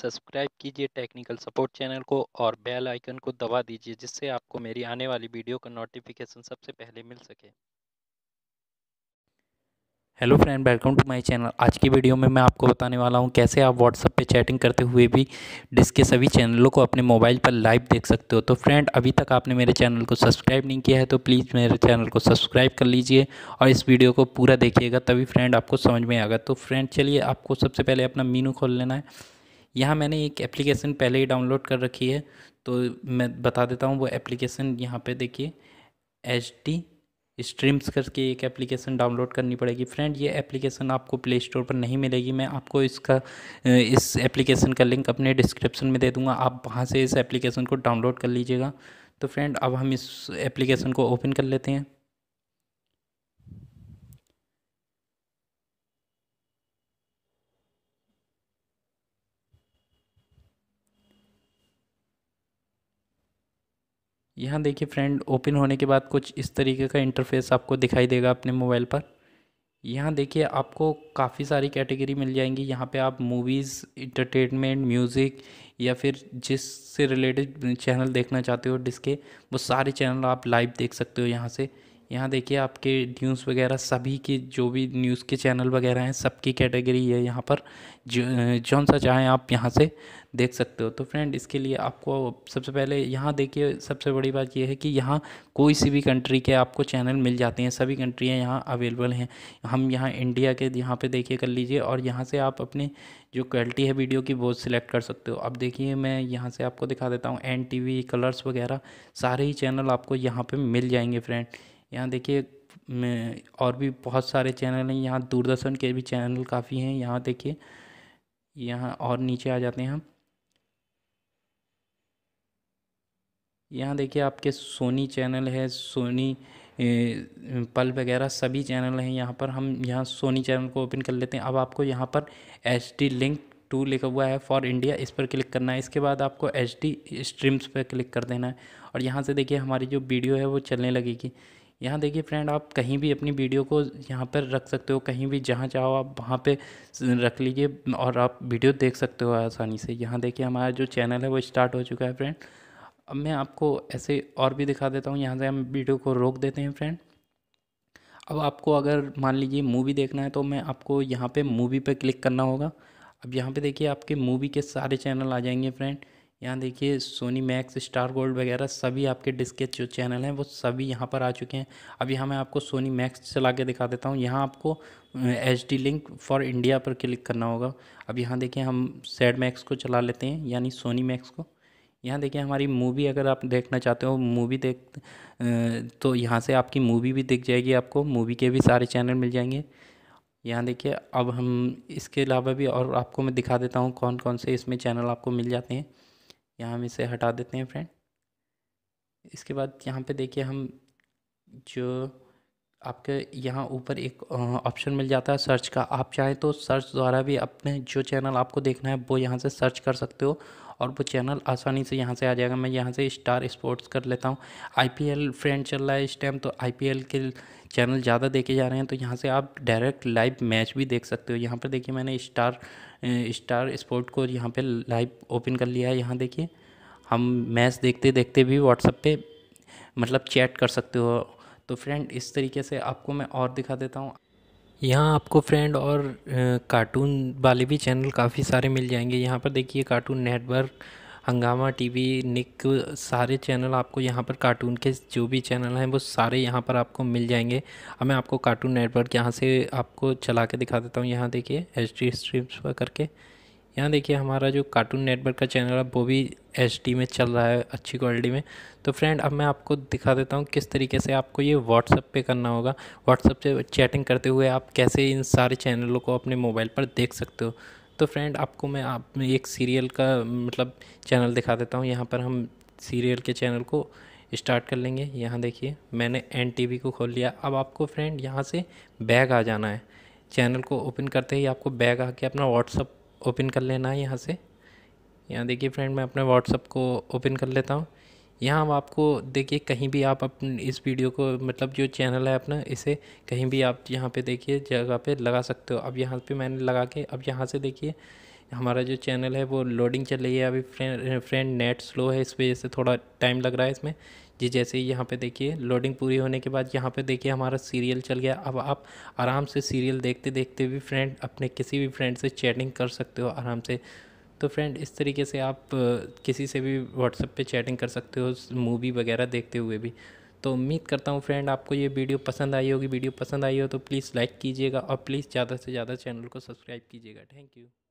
subscribe कीजिए technical support channel को और बेल आइकन को दबा दीजिए जिससे आपको मेरी आने वाली वीडियो का नोटिफिकेशन सबसे पहले मिल सके hello friend welcome to my channel आज की वीडियो में मैं आपको बताने वाला हूं कैसे आप व्हाट्सअप पे चैटिंग करते हुए भी डिस्क के सभी चैनलों को अपने मोबाइल पर लाइव देख सकते हो तो फ्रेंड अभी तक आपने मेरे चैनल को सब्सक्राइब नहीं किया है तो प्लीज़ मेरे चैनल को सब्सक्राइब कर लीजिए और इस वीडियो को पूरा देखिएगा तभी फ्रेंड आपको समझ में आएगा तो फ्रेंड चलिए आपको सबसे पहले अपना मीनू खोल लेना है यहाँ मैंने एक एप्लीकेशन पहले ही डाउनलोड कर रखी है तो मैं बता देता हूँ वो एप्लीकेशन यहाँ पे देखिए एच डी स्ट्रीम्स करके एक एप्लीकेशन डाउनलोड करनी पड़ेगी फ्रेंड ये एप्लीकेशन आपको प्ले स्टोर पर नहीं मिलेगी मैं आपको इसका इस एप्लीकेशन का लिंक अपने डिस्क्रिप्शन में दे दूँगा आप वहाँ से इस एप्लीकेशन को डाउनलोड कर लीजिएगा तो फ्रेंड अब हम इस एप्लीकेशन को ओपन कर लेते हैं यहाँ देखिए फ्रेंड ओपन होने के बाद कुछ इस तरीके का इंटरफेस आपको दिखाई देगा अपने मोबाइल पर यहाँ देखिए आपको काफ़ी सारी कैटेगरी मिल जाएंगी यहाँ पे आप मूवीज़ इंटरटेनमेंट म्यूज़िक या फिर जिससे रिलेटेड चैनल देखना चाहते हो डिस्के वो सारे चैनल आप लाइव देख सकते हो यहाँ से यहाँ देखिए आपके न्यूज़ वगैरह सभी के जो भी न्यूज़ के चैनल वगैरह हैं सबकी कैटेगरी है यहाँ पर जौन सा चाहें आप यहाँ से देख सकते हो तो फ्रेंड इसके लिए आपको सबसे पहले यहाँ देखिए सबसे बड़ी बात यह है कि यहाँ कोई सी भी कंट्री के आपको चैनल मिल जाते हैं सभी कंट्रियाँ यहाँ अवेलेबल हैं हम यहाँ इंडिया के यहाँ पे देखिए कर लीजिए और यहाँ से आप अपने जो क्वालिटी है वीडियो की वो सिलेक्ट कर सकते हो अब देखिए मैं यहाँ से आपको दिखा देता हूँ एन टी कलर्स वगैरह सारे ही चैनल आपको यहाँ पर मिल जाएंगे फ्रेंड यहाँ देखिए और भी बहुत सारे चैनल हैं यहाँ दूरदर्शन के भी चैनल काफ़ी हैं यहाँ देखिए यहाँ और नीचे आ जाते हैं हम यहाँ देखिए आपके सोनी चैनल है सोनी पल वगैरह सभी चैनल हैं यहाँ पर हम यहाँ सोनी चैनल को ओपन कर लेते हैं अब आपको यहाँ पर एच डी लिंक टू लिखा हुआ है फॉर इंडिया इस पर क्लिक करना है इसके बाद आपको एच डी स्ट्रीम्स पर क्लिक कर देना है और यहाँ से देखिए हमारी जो वीडियो है वो चलने लगेगी यहाँ देखिए फ्रेंड आप कहीं भी अपनी वीडियो को यहाँ पर रख सकते हो कहीं भी जहाँ चाहो आप वहाँ पे रख लीजिए और आप वीडियो देख सकते हो आसानी से यहाँ देखिए हमारा जो चैनल है वो स्टार्ट हो चुका है फ्रेंड अब मैं आपको ऐसे और भी दिखा देता हूँ यहाँ से हम वीडियो को रोक देते हैं फ्रेंड अब आपको अगर मान लीजिए मूवी देखना है तो मैं आपको यहाँ पर मूवी पर क्लिक करना होगा अब यहाँ पर देखिए आपके मूवी के सारे चैनल आ जाएंगे फ्रेंड यहाँ देखिए सोनी मैक्स स्टार गोल्ड वगैरह सभी आपके डिस्क के जो चैनल हैं वो सभी यहाँ पर आ चुके हैं अब यहाँ मैं आपको सोनी मैक्स चला के दिखा देता हूँ यहाँ आपको H D link for India पर क्लिक करना होगा अब यहाँ देखिए हम सैड मैक्स को चला लेते हैं यानी सोनी मैक्स को यहाँ देखिए हमारी मूवी अगर आप देखना चाहते हो मूवी देख तो यहाँ से आपकी मूवी भी दिख जाएगी आपको मूवी के भी सारे चैनल मिल जाएंगे यहाँ देखिए अब हम इसके अलावा भी और आपको मैं दिखा देता हूँ कौन कौन से इसमें चैनल आपको मिल जाते हैं यहाँ हम इसे हटा देते हैं फ्रेंड इसके बाद यहाँ पे देखिए हम जो आपके यहाँ ऊपर एक ऑप्शन मिल जाता है सर्च का आप चाहें तो सर्च द्वारा भी अपने जो चैनल आपको देखना है वो यहाँ से सर्च कर सकते हो और वो चैनल आसानी से यहाँ से आ जाएगा मैं यहाँ से स्टार स्पोर्ट्स कर लेता हूँ आईपीएल फ्रेंड चल रहा है इस टाइम तो आईपीएल के चैनल ज़्यादा देखे जा रहे हैं तो यहाँ से आप डायरेक्ट लाइव मैच भी देख सकते हो यहाँ पर देखिए मैंने स्टार स्टार स्पोर्ट को यहाँ पर लाइव ओपन कर लिया है यहाँ देखिए हम मैच देखते देखते भी व्हाट्सअप पर मतलब चैट कर सकते हो तो फ्रेंड इस तरीके से आपको मैं और दिखा देता हूँ यहाँ आपको फ्रेंड और कार्टून वाले भी चैनल काफ़ी सारे मिल जाएंगे यहाँ पर देखिए Cartoon Network Hungama TV Nick सारे चैनल आपको यहाँ पर कार्टून के जो भी चैनल हैं वो सारे यहाँ पर आपको मिल जाएंगे अब मैं आपको कार्टून नेटवर्क यहाँ से आपको चला के दिखा देता हूँ यहाँ देखिए एच डी स्ट्रीम्स पर करके यहाँ देखिए हमारा जो कार्टून नेटवर्क का चैनल है वो भी एच में चल रहा है अच्छी क्वालिटी में तो फ्रेंड अब मैं आपको दिखा देता हूँ किस तरीके से आपको ये व्हाट्सअप पे करना होगा व्हाट्सअप से चैटिंग करते हुए आप कैसे इन सारे चैनलों को अपने मोबाइल पर देख सकते हो तो फ्रेंड आपको मैं आप एक सीरियल का मतलब चैनल दिखा देता हूँ यहाँ पर हम सीरियल के चैनल को स्टार्ट कर लेंगे यहाँ देखिए मैंने एन को खोल लिया अब आपको फ्रेंड यहाँ से बैग आ जाना है चैनल को ओपन करते ही आपको बैग आके अपना व्हाट्सअप ओपन कर लेना है यहाँ से यहाँ देखिए फ्रेंड मैं अपने व्हाट्सअप को ओपन कर लेता हूँ यहाँ हम आपको देखिए कहीं भी आप अपने इस वीडियो को मतलब जो चैनल है अपना इसे कहीं भी आप यहाँ पे देखिए जगह पे लगा सकते हो अब यहाँ पे मैंने लगा के अब यहाँ से देखिए हमारा जो चैनल है वो लोडिंग चल रही है अभी फ्रेंड फ्रेंड नेट स्लो है इस वजह से थोड़ा टाइम लग रहा है इसमें जी जैसे ही यहाँ पे देखिए लोडिंग पूरी होने के बाद यहाँ पे देखिए हमारा सीरियल चल गया अब आप आराम से सीरियल देखते देखते भी फ्रेंड अपने किसी भी फ्रेंड से चैटिंग कर सकते हो आराम से तो फ्रेंड इस तरीके से आप किसी से भी व्हाट्सएप पे चैटिंग कर सकते हो मूवी वगैरह देखते हुए भी तो उम्मीद करता हूँ फ्रेंड आपको ये वीडियो पसंद आई होगी वीडियो पसंद आई हो तो प्लीज़ लाइक कीजिएगा और प्लीज़ ज़्यादा से ज़्यादा चैनल को सब्सक्राइब कीजिएगा थैंक यू